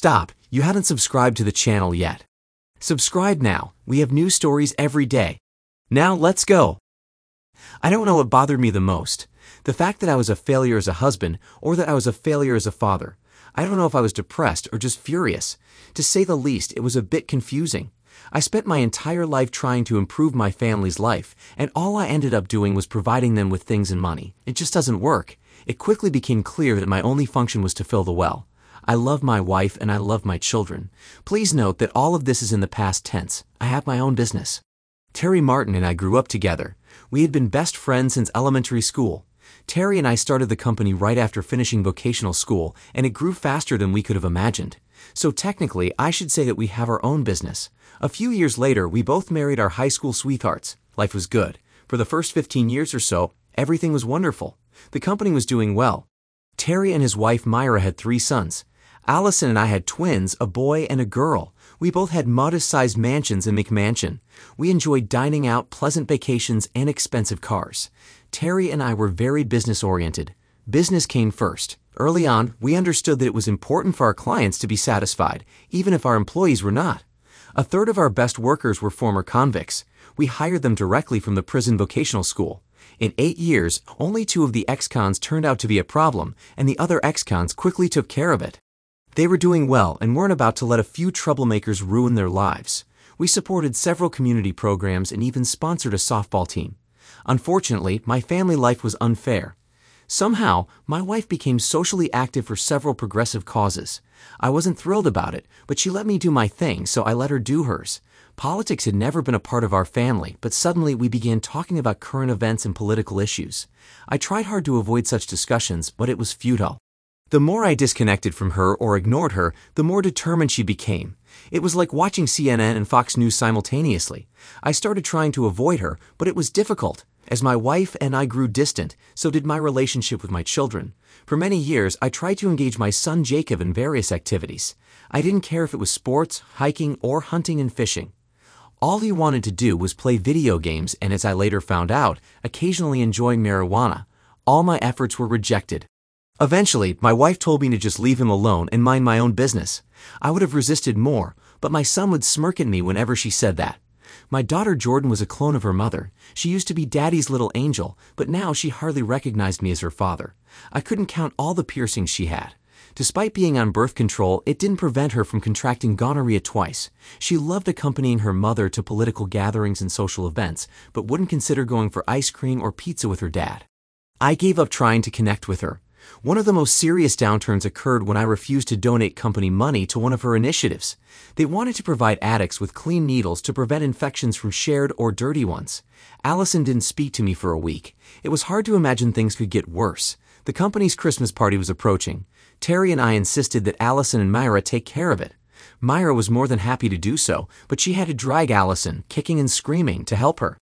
Stop, you have not subscribed to the channel yet. Subscribe now, we have new stories every day. Now let's go! I don't know what bothered me the most the fact that I was a failure as a husband or that I was a failure as a father. I don't know if I was depressed or just furious. To say the least, it was a bit confusing. I spent my entire life trying to improve my family's life, and all I ended up doing was providing them with things and money. It just doesn't work. It quickly became clear that my only function was to fill the well. I love my wife and I love my children. Please note that all of this is in the past tense. I have my own business. Terry Martin and I grew up together. We had been best friends since elementary school. Terry and I started the company right after finishing vocational school, and it grew faster than we could have imagined. So technically, I should say that we have our own business. A few years later, we both married our high school sweethearts. Life was good. For the first 15 years or so, everything was wonderful. The company was doing well. Terry and his wife Myra had three sons. Allison and I had twins, a boy and a girl. We both had modest-sized mansions in McMansion. We enjoyed dining out, pleasant vacations, and expensive cars. Terry and I were very business-oriented. Business came first. Early on, we understood that it was important for our clients to be satisfied, even if our employees were not. A third of our best workers were former convicts. We hired them directly from the prison vocational school. In eight years, only two of the ex-cons turned out to be a problem, and the other ex-cons quickly took care of it. They were doing well and weren't about to let a few troublemakers ruin their lives. We supported several community programs and even sponsored a softball team. Unfortunately, my family life was unfair. Somehow, my wife became socially active for several progressive causes. I wasn't thrilled about it, but she let me do my thing, so I let her do hers. Politics had never been a part of our family, but suddenly we began talking about current events and political issues. I tried hard to avoid such discussions, but it was futile. The more I disconnected from her or ignored her, the more determined she became. It was like watching CNN and Fox News simultaneously. I started trying to avoid her, but it was difficult. As my wife and I grew distant, so did my relationship with my children. For many years, I tried to engage my son Jacob in various activities. I didn't care if it was sports, hiking, or hunting and fishing. All he wanted to do was play video games and, as I later found out, occasionally enjoying marijuana. All my efforts were rejected. Eventually, my wife told me to just leave him alone and mind my own business. I would have resisted more, but my son would smirk at me whenever she said that. My daughter Jordan was a clone of her mother. She used to be daddy's little angel, but now she hardly recognized me as her father. I couldn't count all the piercings she had. Despite being on birth control, it didn't prevent her from contracting gonorrhea twice. She loved accompanying her mother to political gatherings and social events, but wouldn't consider going for ice cream or pizza with her dad. I gave up trying to connect with her. One of the most serious downturns occurred when I refused to donate company money to one of her initiatives. They wanted to provide addicts with clean needles to prevent infections from shared or dirty ones. Allison didn't speak to me for a week. It was hard to imagine things could get worse. The company's Christmas party was approaching. Terry and I insisted that Allison and Myra take care of it. Myra was more than happy to do so, but she had to drag Allison, kicking and screaming, to help her.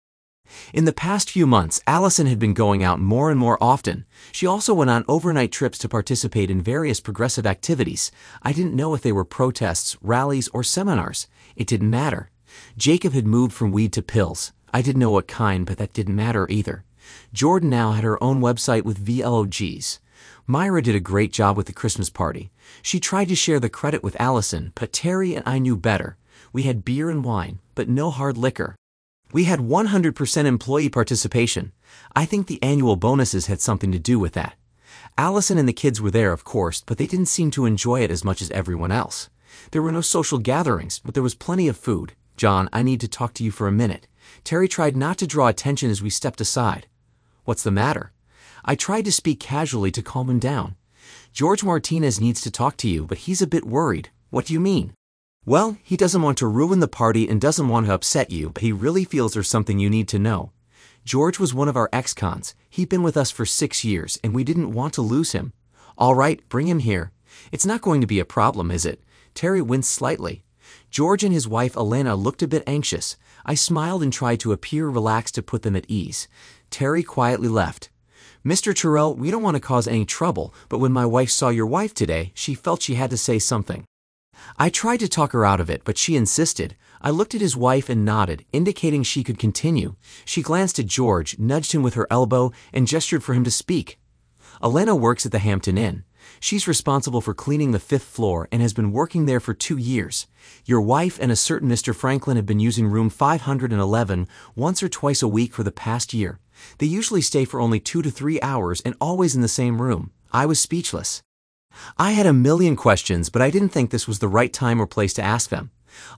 In the past few months, Allison had been going out more and more often. She also went on overnight trips to participate in various progressive activities. I didn't know if they were protests, rallies, or seminars. It didn't matter. Jacob had moved from weed to pills. I didn't know what kind, but that didn't matter either. Jordan now had her own website with VLOGs. Myra did a great job with the Christmas party. She tried to share the credit with Allison, but Terry and I knew better. We had beer and wine, but no hard liquor. We had 100% employee participation. I think the annual bonuses had something to do with that. Allison and the kids were there, of course, but they didn't seem to enjoy it as much as everyone else. There were no social gatherings, but there was plenty of food. John, I need to talk to you for a minute. Terry tried not to draw attention as we stepped aside. What's the matter? I tried to speak casually to calm him down. George Martinez needs to talk to you, but he's a bit worried. What do you mean? Well, he doesn't want to ruin the party and doesn't want to upset you, but he really feels there's something you need to know. George was one of our ex-cons. He'd been with us for six years, and we didn't want to lose him. All right, bring him here. It's not going to be a problem, is it? Terry winced slightly. George and his wife Elena looked a bit anxious. I smiled and tried to appear relaxed to put them at ease. Terry quietly left. Mr. Terrell, we don't want to cause any trouble, but when my wife saw your wife today, she felt she had to say something. I tried to talk her out of it, but she insisted. I looked at his wife and nodded, indicating she could continue. She glanced at George, nudged him with her elbow, and gestured for him to speak. Elena works at the Hampton Inn. She's responsible for cleaning the fifth floor and has been working there for two years. Your wife and a certain Mr. Franklin have been using room 511 once or twice a week for the past year. They usually stay for only two to three hours and always in the same room. I was speechless. I had a million questions, but I didn't think this was the right time or place to ask them.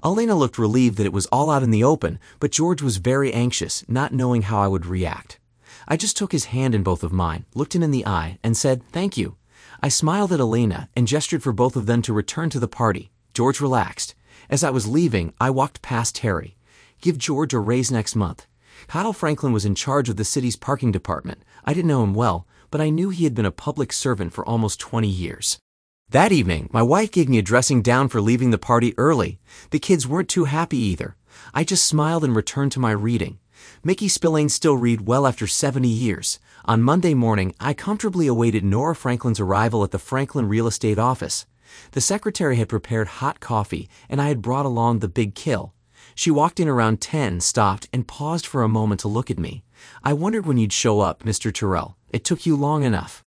Elena looked relieved that it was all out in the open, but George was very anxious, not knowing how I would react. I just took his hand in both of mine, looked him in the eye, and said, Thank you. I smiled at Elena and gestured for both of them to return to the party. George relaxed. As I was leaving, I walked past Harry. Give George a raise next month. Kyle Franklin was in charge of the city's parking department. I didn't know him well, but I knew he had been a public servant for almost 20 years. That evening, my wife gave me a dressing down for leaving the party early. The kids weren't too happy either. I just smiled and returned to my reading. Mickey Spillane still read well after 70 years. On Monday morning, I comfortably awaited Nora Franklin's arrival at the Franklin real estate office. The secretary had prepared hot coffee, and I had brought along the big kill. She walked in around 10, stopped, and paused for a moment to look at me. I wondered when you'd show up, Mr. Terrell. It took you long enough.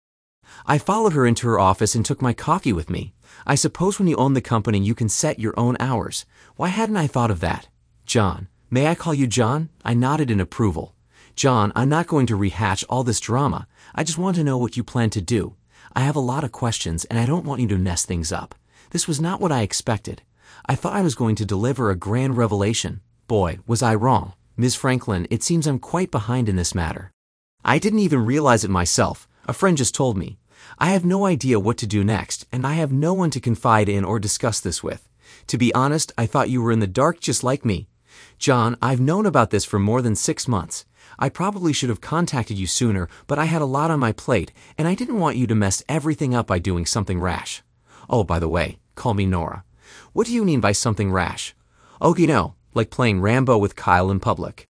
I followed her into her office and took my coffee with me. I suppose when you own the company, you can set your own hours. Why hadn't I thought of that? John, may I call you John? I nodded in approval. John, I'm not going to rehash all this drama. I just want to know what you plan to do. I have a lot of questions and I don't want you to mess things up. This was not what I expected. I thought I was going to deliver a grand revelation. Boy, was I wrong. Ms. Franklin, it seems I'm quite behind in this matter. I didn't even realize it myself, a friend just told me. I have no idea what to do next, and I have no one to confide in or discuss this with. To be honest, I thought you were in the dark just like me. John, I've known about this for more than six months. I probably should have contacted you sooner, but I had a lot on my plate, and I didn't want you to mess everything up by doing something rash. Oh, by the way, call me Nora. What do you mean by something rash? Oh, you know, like playing Rambo with Kyle in public.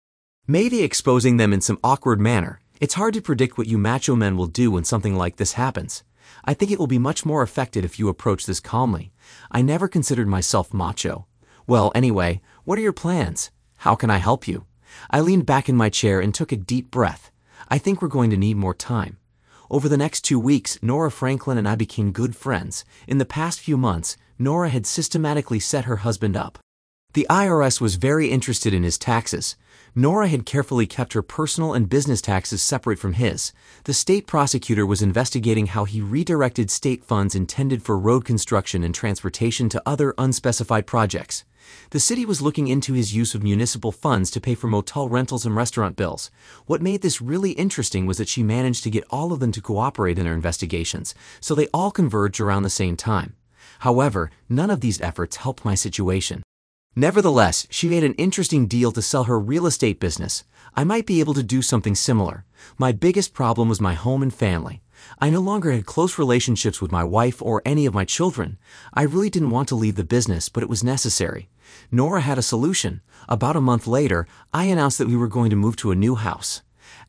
Maybe exposing them in some awkward manner, it's hard to predict what you macho men will do when something like this happens. I think it will be much more effective if you approach this calmly. I never considered myself macho. Well, anyway, what are your plans? How can I help you? I leaned back in my chair and took a deep breath. I think we're going to need more time. Over the next two weeks, Nora Franklin and I became good friends. In the past few months, Nora had systematically set her husband up. The IRS was very interested in his taxes. Nora had carefully kept her personal and business taxes separate from his. The state prosecutor was investigating how he redirected state funds intended for road construction and transportation to other unspecified projects. The city was looking into his use of municipal funds to pay for motel rentals and restaurant bills. What made this really interesting was that she managed to get all of them to cooperate in her investigations, so they all converged around the same time. However, none of these efforts helped my situation. Nevertheless, she made an interesting deal to sell her real estate business. I might be able to do something similar. My biggest problem was my home and family. I no longer had close relationships with my wife or any of my children. I really didn't want to leave the business, but it was necessary. Nora had a solution. About a month later, I announced that we were going to move to a new house.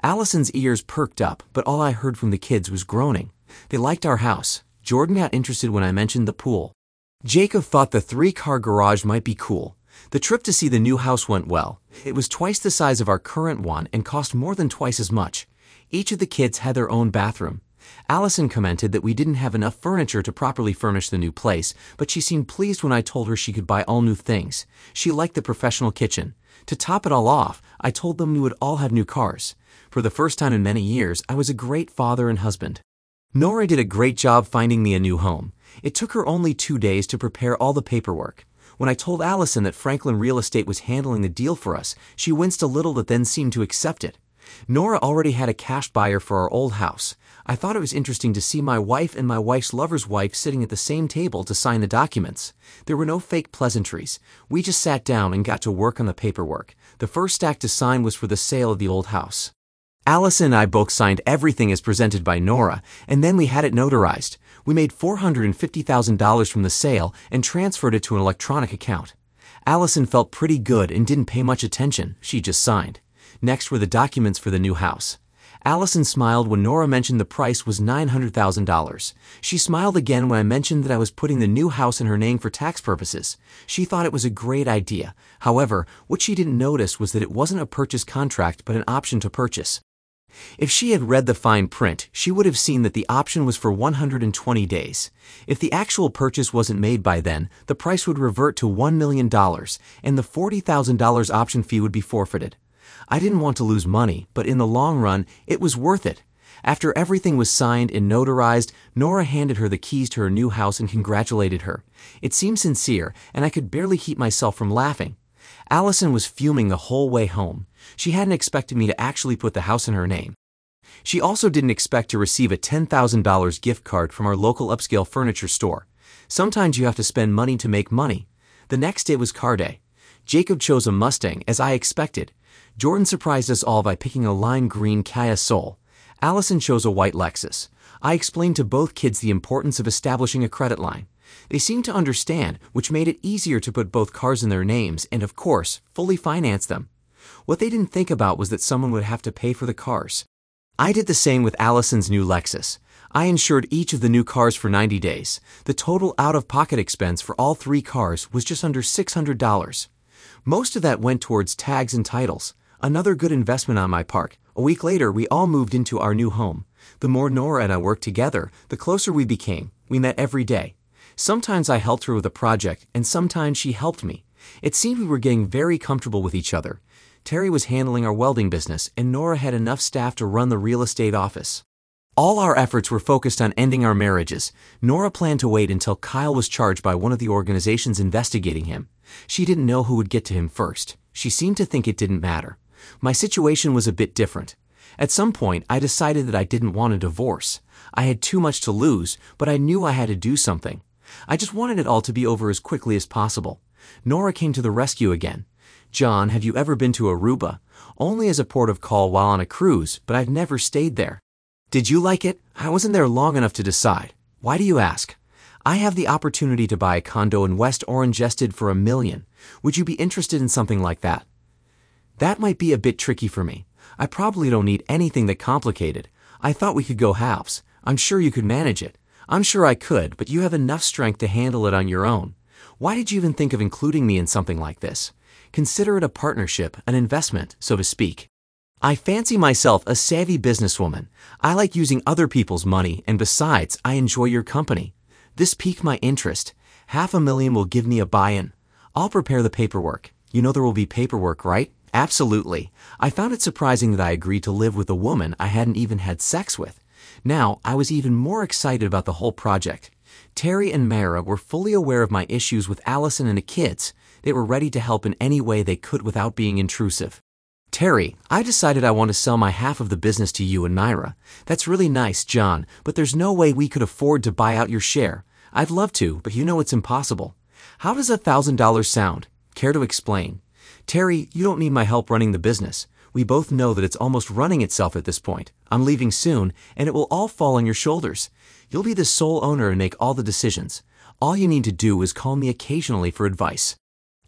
Allison's ears perked up, but all I heard from the kids was groaning. They liked our house. Jordan got interested when I mentioned the pool. Jacob thought the three-car garage might be cool, the trip to see the new house went well. It was twice the size of our current one and cost more than twice as much. Each of the kids had their own bathroom. Allison commented that we didn't have enough furniture to properly furnish the new place, but she seemed pleased when I told her she could buy all new things. She liked the professional kitchen. To top it all off, I told them we would all have new cars. For the first time in many years, I was a great father and husband. Nora did a great job finding me a new home. It took her only two days to prepare all the paperwork. When I told Allison that Franklin Real Estate was handling the deal for us, she winced a little but then seemed to accept it. Nora already had a cash buyer for our old house. I thought it was interesting to see my wife and my wife's lover's wife sitting at the same table to sign the documents. There were no fake pleasantries. We just sat down and got to work on the paperwork. The first stack to sign was for the sale of the old house. Allison and I both signed everything as presented by Nora, and then we had it notarized. We made $450,000 from the sale and transferred it to an electronic account. Allison felt pretty good and didn't pay much attention, she just signed. Next were the documents for the new house. Allison smiled when Nora mentioned the price was $900,000. She smiled again when I mentioned that I was putting the new house in her name for tax purposes. She thought it was a great idea. However, what she didn't notice was that it wasn't a purchase contract but an option to purchase. If she had read the fine print, she would have seen that the option was for 120 days. If the actual purchase wasn't made by then, the price would revert to $1 million, and the $40,000 option fee would be forfeited. I didn't want to lose money, but in the long run, it was worth it. After everything was signed and notarized, Nora handed her the keys to her new house and congratulated her. It seemed sincere, and I could barely keep myself from laughing. Allison was fuming the whole way home. She hadn't expected me to actually put the house in her name. She also didn't expect to receive a $10,000 gift card from our local upscale furniture store. Sometimes you have to spend money to make money. The next day was car day. Jacob chose a Mustang as I expected. Jordan surprised us all by picking a lime green Kia Soul. Allison chose a white Lexus. I explained to both kids the importance of establishing a credit line. They seemed to understand, which made it easier to put both cars in their names and, of course, fully finance them. What they didn't think about was that someone would have to pay for the cars. I did the same with Allison's new Lexus. I insured each of the new cars for 90 days. The total out-of-pocket expense for all three cars was just under $600. Most of that went towards tags and titles, another good investment on my part. A week later, we all moved into our new home. The more Nora and I worked together, the closer we became. We met every day. Sometimes I helped her with a project, and sometimes she helped me. It seemed we were getting very comfortable with each other, Terry was handling our welding business and Nora had enough staff to run the real estate office. All our efforts were focused on ending our marriages. Nora planned to wait until Kyle was charged by one of the organizations investigating him. She didn't know who would get to him first. She seemed to think it didn't matter. My situation was a bit different. At some point, I decided that I didn't want a divorce. I had too much to lose, but I knew I had to do something. I just wanted it all to be over as quickly as possible. Nora came to the rescue again. John, have you ever been to Aruba? Only as a port of call while on a cruise, but I've never stayed there. Did you like it? I wasn't there long enough to decide. Why do you ask? I have the opportunity to buy a condo in West Orange Ested for a million. Would you be interested in something like that? That might be a bit tricky for me. I probably don't need anything that complicated. I thought we could go halves. I'm sure you could manage it. I'm sure I could, but you have enough strength to handle it on your own. Why did you even think of including me in something like this? Consider it a partnership, an investment, so to speak. I fancy myself a savvy businesswoman. I like using other people's money, and besides, I enjoy your company. This piqued my interest. Half a million will give me a buy-in. I'll prepare the paperwork. You know there will be paperwork, right? Absolutely. I found it surprising that I agreed to live with a woman I hadn't even had sex with. Now, I was even more excited about the whole project. Terry and Mara were fully aware of my issues with Allison and the kids, they were ready to help in any way they could without being intrusive. Terry, I decided I want to sell my half of the business to you and Nira. That's really nice, John, but there's no way we could afford to buy out your share. I'd love to, but you know it's impossible. How does a thousand dollars sound? Care to explain? Terry, you don't need my help running the business. We both know that it's almost running itself at this point. I'm leaving soon, and it will all fall on your shoulders. You'll be the sole owner and make all the decisions. All you need to do is call me occasionally for advice.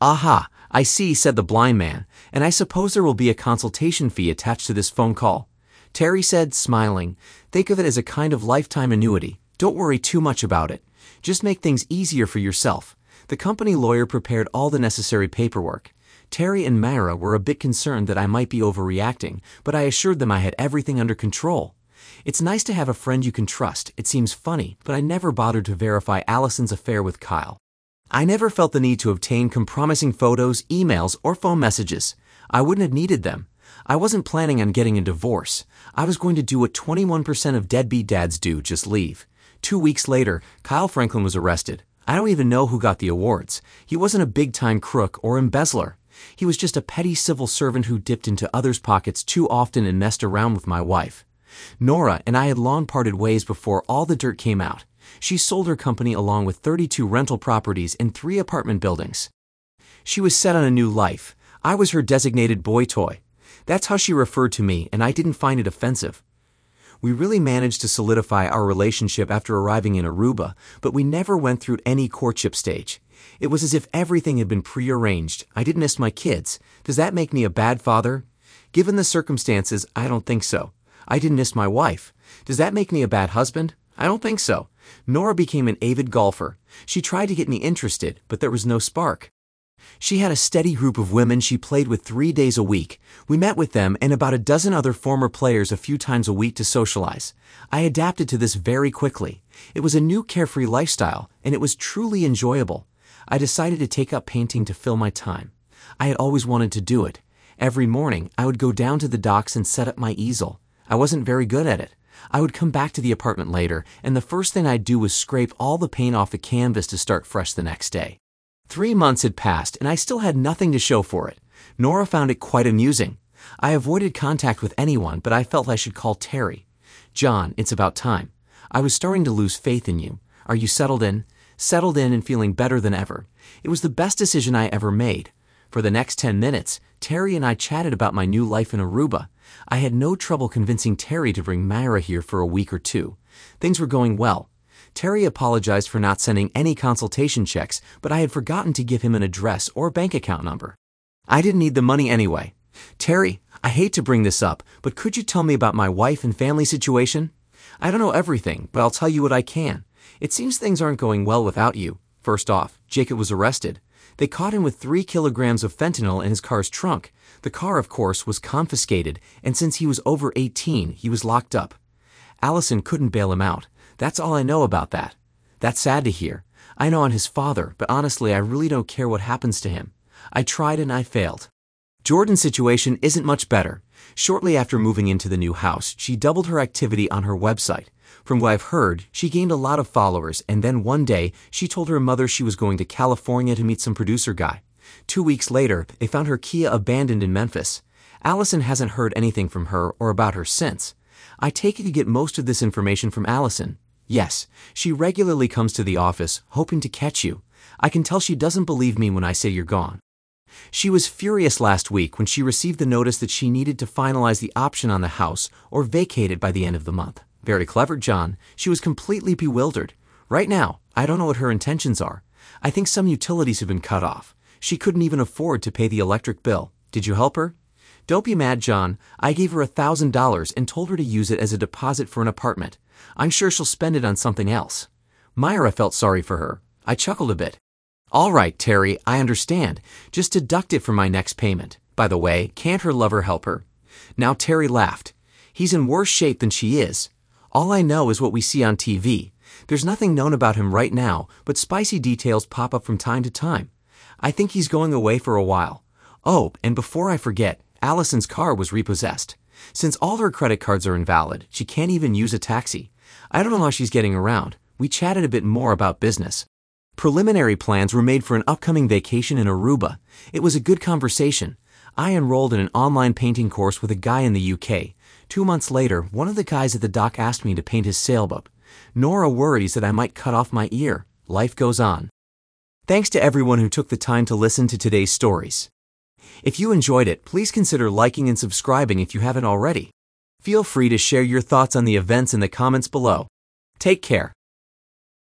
Aha, I see, said the blind man, and I suppose there will be a consultation fee attached to this phone call. Terry said, smiling, think of it as a kind of lifetime annuity. Don't worry too much about it. Just make things easier for yourself. The company lawyer prepared all the necessary paperwork. Terry and Mara were a bit concerned that I might be overreacting, but I assured them I had everything under control. It's nice to have a friend you can trust. It seems funny, but I never bothered to verify Allison's affair with Kyle. I never felt the need to obtain compromising photos, emails, or phone messages. I wouldn't have needed them. I wasn't planning on getting a divorce. I was going to do what 21% of deadbeat dads do, just leave. Two weeks later, Kyle Franklin was arrested. I don't even know who got the awards. He wasn't a big-time crook or embezzler. He was just a petty civil servant who dipped into others' pockets too often and messed around with my wife. Nora and I had long parted ways before all the dirt came out she sold her company along with 32 rental properties and three apartment buildings. She was set on a new life. I was her designated boy toy. That's how she referred to me, and I didn't find it offensive. We really managed to solidify our relationship after arriving in Aruba, but we never went through any courtship stage. It was as if everything had been prearranged. I didn't miss my kids. Does that make me a bad father? Given the circumstances, I don't think so. I didn't miss my wife. Does that make me a bad husband? I don't think so. Nora became an avid golfer. She tried to get me interested, but there was no spark. She had a steady group of women she played with three days a week. We met with them and about a dozen other former players a few times a week to socialize. I adapted to this very quickly. It was a new carefree lifestyle, and it was truly enjoyable. I decided to take up painting to fill my time. I had always wanted to do it. Every morning, I would go down to the docks and set up my easel. I wasn't very good at it. I would come back to the apartment later, and the first thing I'd do was scrape all the paint off the canvas to start fresh the next day. Three months had passed, and I still had nothing to show for it. Nora found it quite amusing. I avoided contact with anyone, but I felt I should call Terry. John, it's about time. I was starting to lose faith in you. Are you settled in? Settled in and feeling better than ever. It was the best decision I ever made. For the next 10 minutes, Terry and I chatted about my new life in Aruba. I had no trouble convincing Terry to bring Myra here for a week or two. Things were going well. Terry apologized for not sending any consultation checks, but I had forgotten to give him an address or bank account number. I didn't need the money anyway. Terry, I hate to bring this up, but could you tell me about my wife and family situation? I don't know everything, but I'll tell you what I can. It seems things aren't going well without you. First off, Jacob was arrested. They caught him with three kilograms of fentanyl in his car's trunk. The car, of course, was confiscated, and since he was over 18, he was locked up. Allison couldn't bail him out. That's all I know about that. That's sad to hear. I know on his father, but honestly, I really don't care what happens to him. I tried and I failed. Jordan's situation isn't much better. Shortly after moving into the new house, she doubled her activity on her website. From what I've heard, she gained a lot of followers, and then one day, she told her mother she was going to California to meet some producer guy. Two weeks later, they found her Kia abandoned in Memphis. Allison hasn't heard anything from her or about her since. I take it you get most of this information from Allison. Yes, she regularly comes to the office, hoping to catch you. I can tell she doesn't believe me when I say you're gone. She was furious last week when she received the notice that she needed to finalize the option on the house or vacate it by the end of the month. Very clever, John. She was completely bewildered. Right now, I don't know what her intentions are. I think some utilities have been cut off. She couldn't even afford to pay the electric bill. Did you help her? Don't be mad, John. I gave her a thousand dollars and told her to use it as a deposit for an apartment. I'm sure she'll spend it on something else. Myra felt sorry for her. I chuckled a bit. All right, Terry, I understand. Just deduct it from my next payment. By the way, can't her lover help her? Now Terry laughed. He's in worse shape than she is, all I know is what we see on TV. There's nothing known about him right now, but spicy details pop up from time to time. I think he's going away for a while. Oh, and before I forget, Allison's car was repossessed. Since all her credit cards are invalid, she can't even use a taxi. I don't know how she's getting around. We chatted a bit more about business. Preliminary plans were made for an upcoming vacation in Aruba. It was a good conversation. I enrolled in an online painting course with a guy in the UK, Two months later, one of the guys at the dock asked me to paint his sailboat. Nora worries that I might cut off my ear. Life goes on. Thanks to everyone who took the time to listen to today's stories. If you enjoyed it, please consider liking and subscribing if you haven't already. Feel free to share your thoughts on the events in the comments below. Take care.